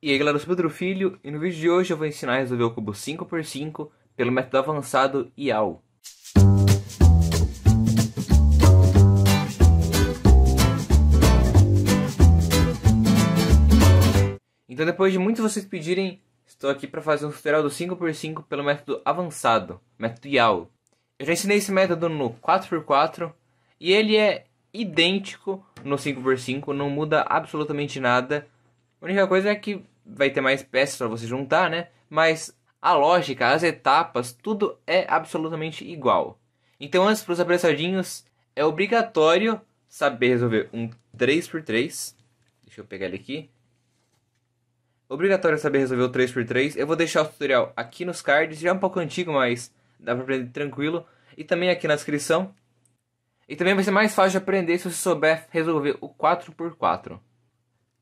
E aí galera, eu sou Pedro Filho e no vídeo de hoje eu vou ensinar a resolver o cubo 5x5 pelo método avançado IAU. Então depois de muitos de vocês pedirem, estou aqui para fazer um tutorial do 5x5 pelo método avançado, método IAL. Eu já ensinei esse método no 4x4 e ele é idêntico no 5x5, não muda absolutamente nada a única coisa é que vai ter mais peças para você juntar, né? Mas a lógica, as etapas, tudo é absolutamente igual. Então, antes para os apressadinhos, é obrigatório saber resolver um 3x3. Deixa eu pegar ele aqui. Obrigatório saber resolver o 3x3. Eu vou deixar o tutorial aqui nos cards, já é um pouco antigo, mas dá para aprender tranquilo. E também aqui na descrição. E também vai ser mais fácil de aprender se você souber resolver o 4x4.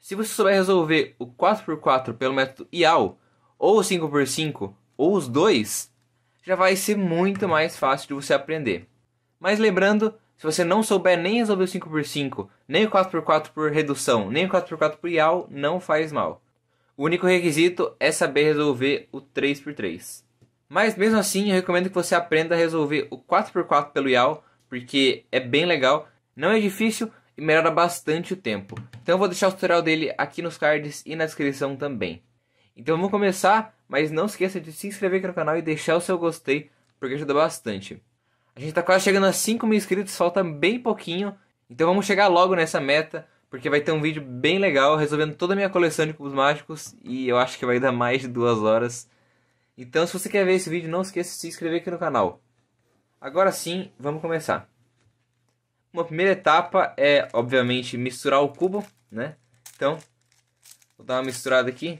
Se você souber resolver o 4x4 pelo método IAL, ou o 5x5, ou os dois, já vai ser muito mais fácil de você aprender. Mas lembrando, se você não souber nem resolver o 5x5, nem o 4x4 por redução, nem o 4x4 por IAL, não faz mal. O único requisito é saber resolver o 3x3. Mas mesmo assim, eu recomendo que você aprenda a resolver o 4x4 pelo IAL, porque é bem legal, não é difícil melhora bastante o tempo. Então eu vou deixar o tutorial dele aqui nos cards e na descrição também. Então vamos começar, mas não esqueça de se inscrever aqui no canal e deixar o seu gostei, porque ajuda bastante. A gente está quase chegando a 5 mil inscritos, falta bem pouquinho, então vamos chegar logo nessa meta, porque vai ter um vídeo bem legal resolvendo toda a minha coleção de cubos mágicos, e eu acho que vai dar mais de duas horas. Então se você quer ver esse vídeo, não esqueça de se inscrever aqui no canal. Agora sim, vamos começar. Uma primeira etapa é, obviamente, misturar o cubo, né? Então, vou dar uma misturada aqui.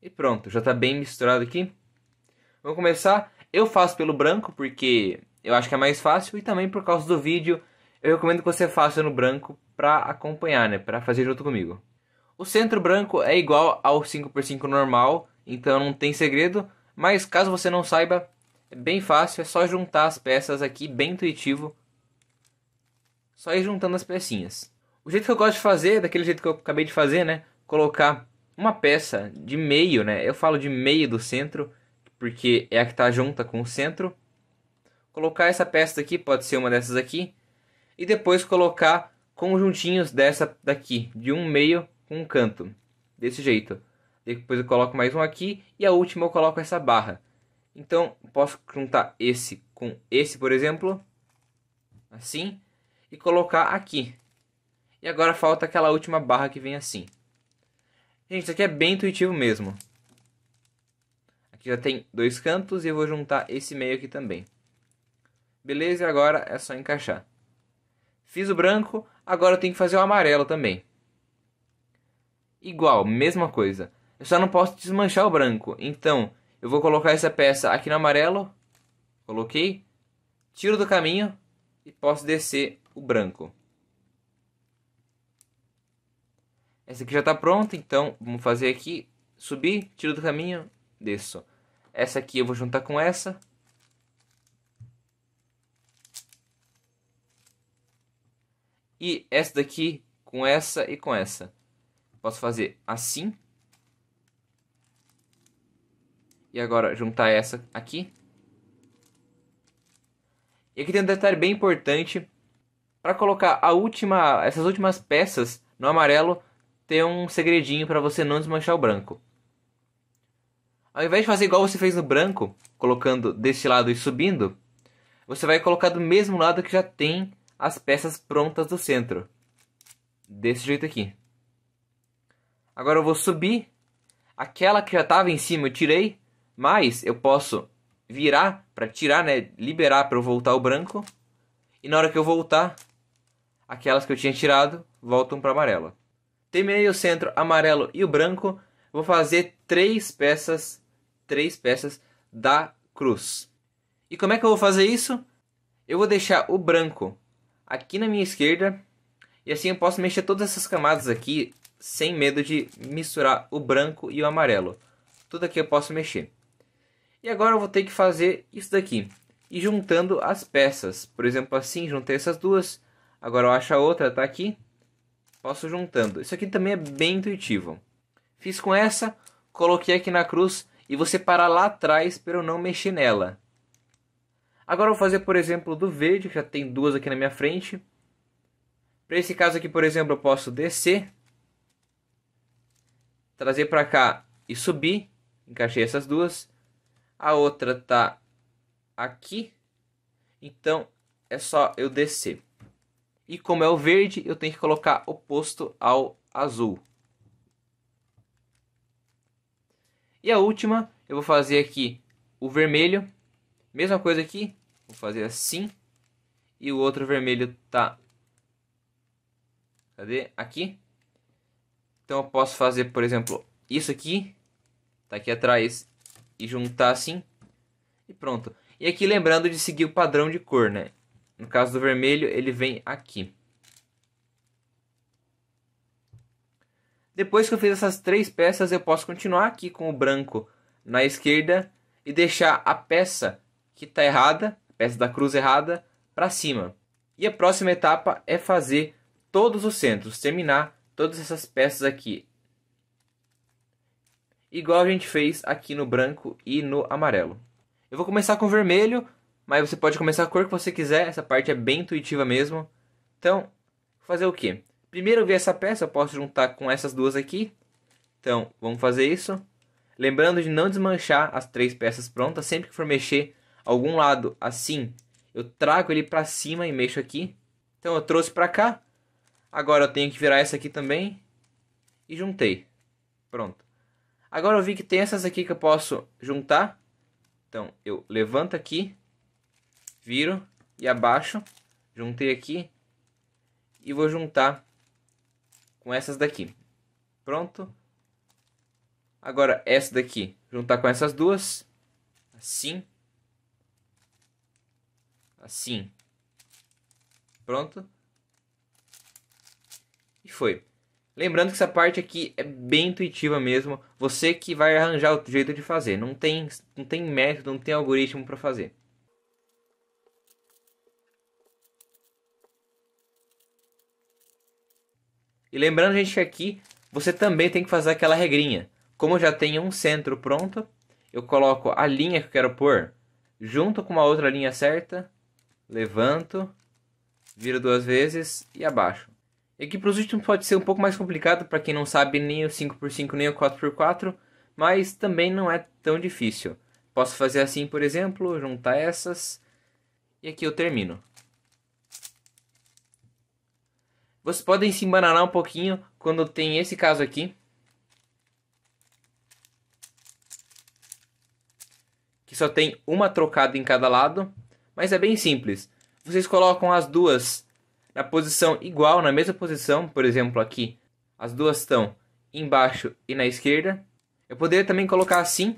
E pronto, já está bem misturado aqui. Vamos começar. Eu faço pelo branco porque eu acho que é mais fácil e também por causa do vídeo eu recomendo que você faça no branco para acompanhar, né? Para fazer junto comigo. O centro branco é igual ao 5x5 normal, então não tem segredo. Mas caso você não saiba, é bem fácil, é só juntar as peças aqui, bem intuitivo. Só ir juntando as pecinhas. O jeito que eu gosto de fazer, é daquele jeito que eu acabei de fazer, né? Colocar uma peça de meio, né? Eu falo de meio do centro, porque é a que está junta com o centro. Colocar essa peça aqui, pode ser uma dessas aqui. E depois colocar conjuntinhos dessa daqui, de um meio com um canto. Desse jeito depois eu coloco mais um aqui e a última eu coloco essa barra. Então, posso juntar esse com esse, por exemplo, assim, e colocar aqui. E agora falta aquela última barra que vem assim. Gente, isso aqui é bem intuitivo mesmo. Aqui já tem dois cantos e eu vou juntar esse meio aqui também. Beleza, e agora é só encaixar. Fiz o branco, agora eu tenho que fazer o amarelo também. Igual, mesma coisa. Eu só não posso desmanchar o branco. Então, eu vou colocar essa peça aqui no amarelo. Coloquei. Tiro do caminho. E posso descer o branco. Essa aqui já está pronta, então vamos fazer aqui. Subir, tiro do caminho, desço. Essa aqui eu vou juntar com essa. E essa daqui com essa e com essa. Posso fazer assim. E agora juntar essa aqui. E aqui tem um detalhe bem importante. Para colocar a última, essas últimas peças no amarelo, tem um segredinho para você não desmanchar o branco. Ao invés de fazer igual você fez no branco, colocando desse lado e subindo, você vai colocar do mesmo lado que já tem as peças prontas do centro. Desse jeito aqui. Agora eu vou subir. Aquela que já estava em cima eu tirei. Mas eu posso virar para tirar, né? Liberar para eu voltar o branco. E na hora que eu voltar, aquelas que eu tinha tirado voltam para amarelo. Terminei o centro amarelo e o branco. Vou fazer três peças, três peças da cruz. E como é que eu vou fazer isso? Eu vou deixar o branco aqui na minha esquerda. E assim eu posso mexer todas essas camadas aqui sem medo de misturar o branco e o amarelo. Tudo aqui eu posso mexer. E agora eu vou ter que fazer isso daqui. E juntando as peças. Por exemplo, assim, juntei essas duas. Agora eu acho a outra, tá aqui. Posso juntando. Isso aqui também é bem intuitivo. Fiz com essa, coloquei aqui na cruz e você parar lá atrás para eu não mexer nela. Agora eu vou fazer, por exemplo, do verde, que já tem duas aqui na minha frente. Para esse caso aqui, por exemplo, eu posso descer, trazer para cá e subir. Encaixei essas duas a outra tá aqui. Então é só eu descer. E como é o verde, eu tenho que colocar oposto ao azul. E a última, eu vou fazer aqui o vermelho. Mesma coisa aqui, vou fazer assim. E o outro vermelho tá... Cadê? Aqui. Então eu posso fazer, por exemplo, isso aqui. Tá aqui atrás e juntar assim. E pronto. E aqui lembrando de seguir o padrão de cor, né? No caso do vermelho, ele vem aqui. Depois que eu fiz essas três peças, eu posso continuar aqui com o branco na esquerda e deixar a peça que está errada, a peça da cruz errada, para cima. E a próxima etapa é fazer todos os centros, terminar todas essas peças aqui igual a gente fez aqui no branco e no amarelo. Eu vou começar com vermelho, mas você pode começar a cor que você quiser, essa parte é bem intuitiva mesmo. Então, fazer o quê? Primeiro eu vi essa peça, eu posso juntar com essas duas aqui. Então, vamos fazer isso. Lembrando de não desmanchar as três peças prontas, sempre que for mexer algum lado assim, eu trago ele para cima e mexo aqui. Então eu trouxe para cá. Agora eu tenho que virar essa aqui também e juntei. Pronto. Agora eu vi que tem essas aqui que eu posso juntar. Então, eu levanto aqui, viro e abaixo. Juntei aqui e vou juntar com essas daqui. Pronto. Agora, essa daqui, juntar com essas duas. Assim. Assim. Pronto. E foi. Lembrando que essa parte aqui é bem intuitiva mesmo, você que vai arranjar o jeito de fazer, não tem, não tem método, não tem algoritmo para fazer. E lembrando, gente, que aqui você também tem que fazer aquela regrinha. Como eu já tenho um centro pronto, eu coloco a linha que eu quero pôr junto com uma outra linha certa, levanto, viro duas vezes e abaixo. É que para os últimos pode ser um pouco mais complicado para quem não sabe nem o 5x5 nem o 4x4, mas também não é tão difícil. Posso fazer assim, por exemplo, juntar essas e aqui eu termino. Vocês podem se embananar um pouquinho quando tem esse caso aqui. Que só tem uma trocada em cada lado. Mas é bem simples. Vocês colocam as duas na posição igual, na mesma posição, por exemplo, aqui, as duas estão embaixo e na esquerda. Eu poderia também colocar assim,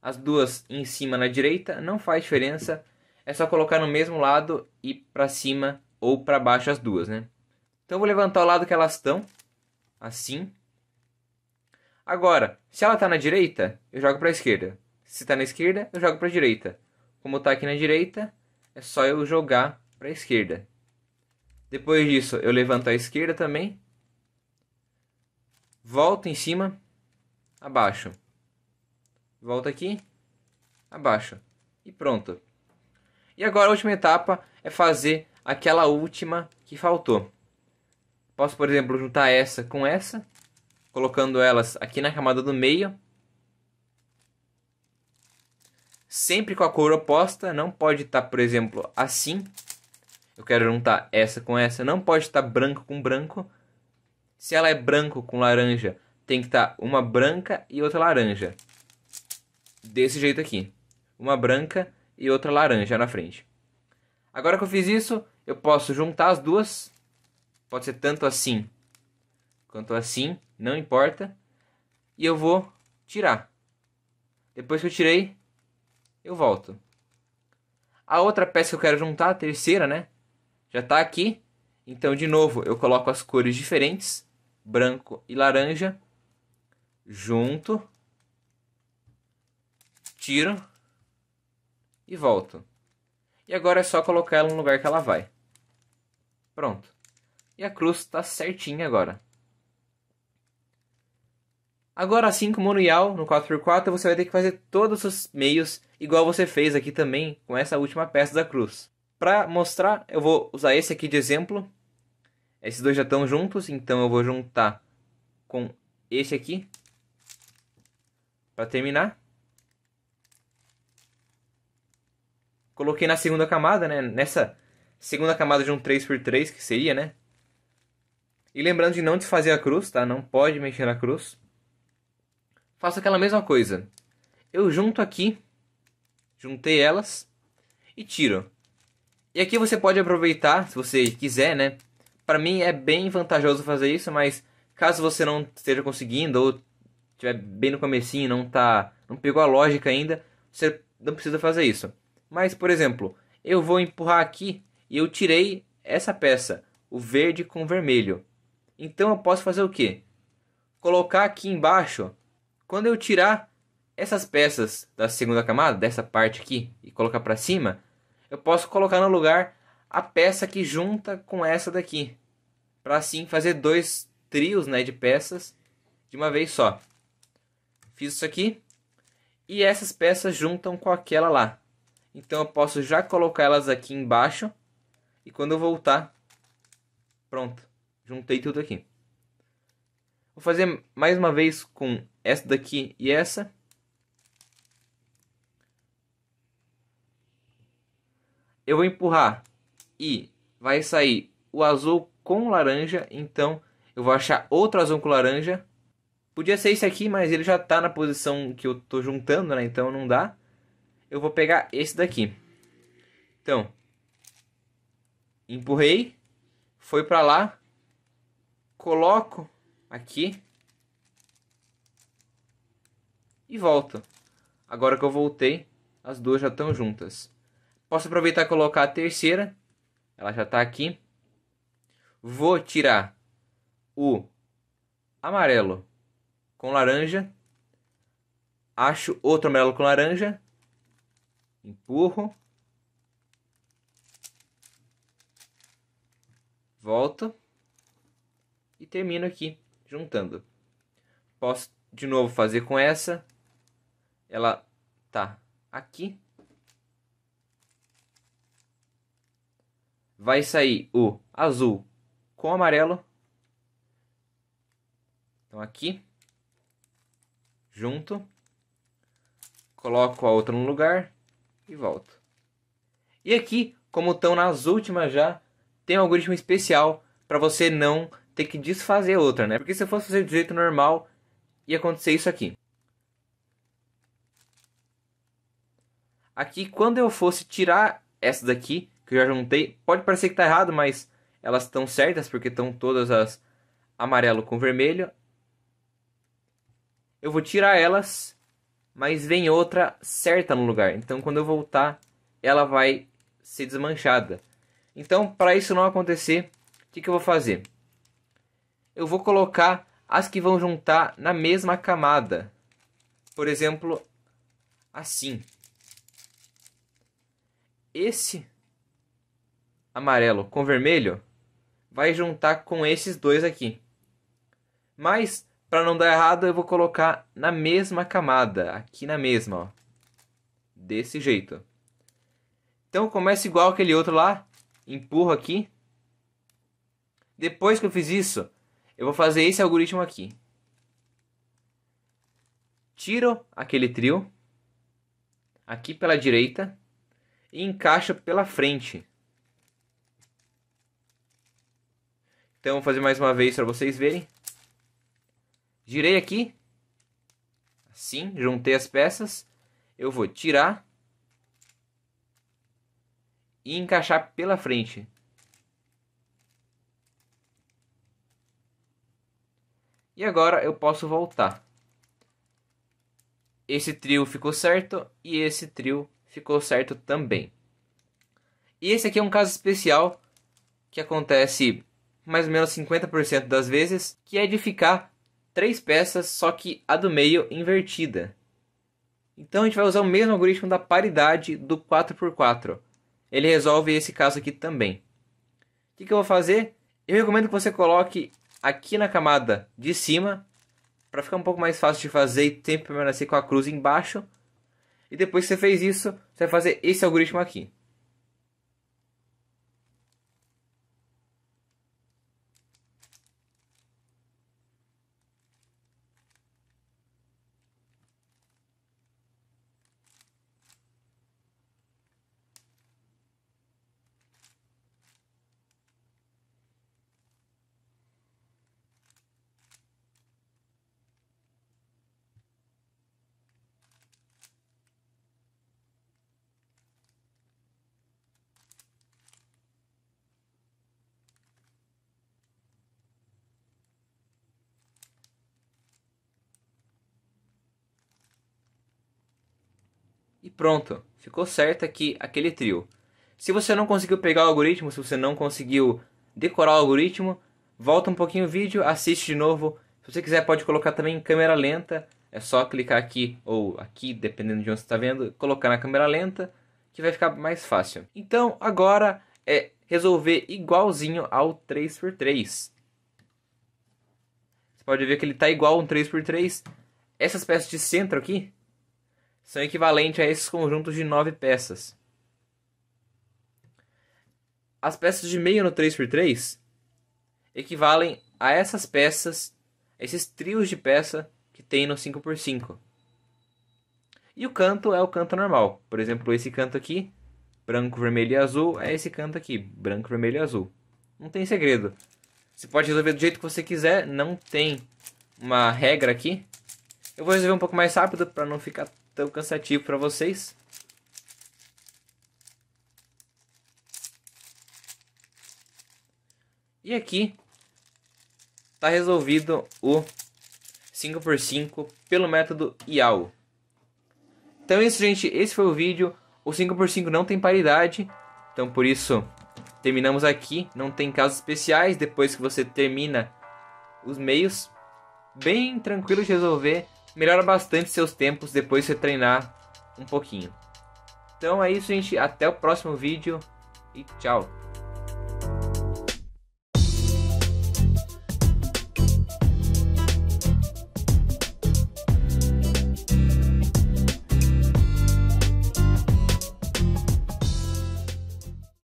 as duas em cima na direita, não faz diferença. É só colocar no mesmo lado e para cima ou para baixo as duas, né? Então vou levantar o lado que elas estão, assim. Agora, se ela está na direita, eu jogo para a esquerda. Se está na esquerda, eu jogo para a direita. Como está aqui na direita, é só eu jogar para a esquerda. Depois disso, eu levanto a esquerda também. Volto em cima, abaixo. Volto aqui, abaixo. E pronto. E agora a última etapa é fazer aquela última que faltou. Posso, por exemplo, juntar essa com essa, colocando elas aqui na camada do meio. Sempre com a cor oposta, não pode estar, tá, por exemplo, assim, eu quero juntar essa com essa, não pode estar branco com branco. Se ela é branco com laranja, tem que estar uma branca e outra laranja. Desse jeito aqui. Uma branca e outra laranja na frente. Agora que eu fiz isso, eu posso juntar as duas. Pode ser tanto assim quanto assim, não importa. E eu vou tirar. Depois que eu tirei, eu volto. A outra peça que eu quero juntar, a terceira, né? já está aqui. Então, de novo, eu coloco as cores diferentes, branco e laranja, junto, tiro e volto. E agora é só colocar ela no lugar que ela vai. Pronto. E a cruz está certinha agora. Agora, assim como no Yao, no 4x4, você vai ter que fazer todos os meios igual você fez aqui também com essa última peça da cruz. Para mostrar, eu vou usar esse aqui de exemplo. Esses dois já estão juntos, então eu vou juntar com esse aqui para terminar. Coloquei na segunda camada, né? Nessa segunda camada de um 3x3 que seria, né? E lembrando de não desfazer a cruz, tá? Não pode mexer na cruz. Faço aquela mesma coisa. Eu junto aqui, juntei elas e tiro. E aqui você pode aproveitar, se você quiser, né? Para mim é bem vantajoso fazer isso, mas caso você não esteja conseguindo ou estiver bem no comecinho, não tá, não pegou a lógica ainda, você não precisa fazer isso. Mas, por exemplo, eu vou empurrar aqui e eu tirei essa peça, o verde com o vermelho. Então eu posso fazer o quê? Colocar aqui embaixo, quando eu tirar essas peças da segunda camada, dessa parte aqui, e colocar para cima, eu posso colocar no lugar a peça que junta com essa daqui. Para assim fazer dois trios né, de peças de uma vez só. Fiz isso aqui. E essas peças juntam com aquela lá. Então eu posso já colocar elas aqui embaixo. E quando eu voltar, pronto. Juntei tudo aqui. Vou fazer mais uma vez com essa daqui e essa. eu vou empurrar e vai sair o azul com laranja, então eu vou achar outro azul com laranja. Podia ser esse aqui, mas ele já está na posição que eu estou juntando, né? Então não dá. Eu vou pegar esse daqui. Então, empurrei, foi para lá, coloco aqui e volto. Agora que eu voltei, as duas já estão juntas. Posso aproveitar e colocar a terceira. Ela já está aqui. Vou tirar o amarelo com laranja. Acho outro amarelo com laranja. Empurro. Volto. E termino aqui, juntando. Posso de novo fazer com essa. Ela tá aqui. vai sair o azul com amarelo. Então aqui, junto, coloco a outra no lugar e volto. E aqui, como estão nas últimas já, tem um algoritmo especial para você não ter que desfazer outra, né? Porque se eu fosse fazer do jeito normal, ia acontecer isso aqui. Aqui, quando eu fosse tirar essa daqui, que eu já juntei. Pode parecer que está errado, mas elas estão certas porque estão todas as amarelo com vermelho. Eu vou tirar elas, mas vem outra certa no lugar. Então quando eu voltar, ela vai ser desmanchada. Então para isso não acontecer, o que, que eu vou fazer? Eu vou colocar as que vão juntar na mesma camada. Por exemplo, assim. Esse amarelo com vermelho, vai juntar com esses dois aqui. Mas, para não dar errado, eu vou colocar na mesma camada, aqui na mesma, ó. Desse jeito. Então, começa igual aquele outro lá, empurro aqui. Depois que eu fiz isso, eu vou fazer esse algoritmo aqui. Tiro aquele trio aqui pela direita e encaixo pela frente. Então vou fazer mais uma vez para vocês verem. Girei aqui. Assim, juntei as peças. Eu vou tirar. E encaixar pela frente. E agora eu posso voltar. Esse trio ficou certo e esse trio ficou certo também. E esse aqui é um caso especial que acontece mais ou menos 50% das vezes, que é de ficar três peças, só que a do meio invertida. Então a gente vai usar o mesmo algoritmo da paridade do 4x4. Ele resolve esse caso aqui também. O que, que eu vou fazer? Eu recomendo que você coloque aqui na camada de cima, para ficar um pouco mais fácil de fazer e tempo permanecer com a cruz embaixo. E depois que você fez isso, você vai fazer esse algoritmo aqui. e pronto, ficou certo aqui aquele trio. Se você não conseguiu pegar o algoritmo, se você não conseguiu decorar o algoritmo, volta um pouquinho o vídeo, assiste de novo. Se você quiser pode colocar também em câmera lenta, é só clicar aqui ou aqui, dependendo de onde você está vendo, colocar na câmera lenta, que vai ficar mais fácil. Então agora é resolver igualzinho ao 3x3. Você pode ver que ele está igual a um 3x3. Essas peças de centro aqui são equivalentes a esses conjuntos de nove peças. As peças de meio no 3x3 equivalem a essas peças, a esses trios de peça que tem no 5x5. E o canto é o canto normal. Por exemplo, esse canto aqui, branco, vermelho e azul, é esse canto aqui, branco, vermelho e azul. Não tem segredo. Você pode resolver do jeito que você quiser, não tem uma regra aqui. Eu vou resolver um pouco mais rápido para não ficar tão cansativo para vocês. E aqui está resolvido o 5x5 pelo método IAO. Então é isso, gente. Esse foi o vídeo. O 5x5 não tem paridade. Então por isso terminamos aqui. Não tem casos especiais depois que você termina os meios. Bem tranquilo de resolver melhora bastante seus tempos depois de você treinar um pouquinho. Então é isso, gente. Até o próximo vídeo e tchau.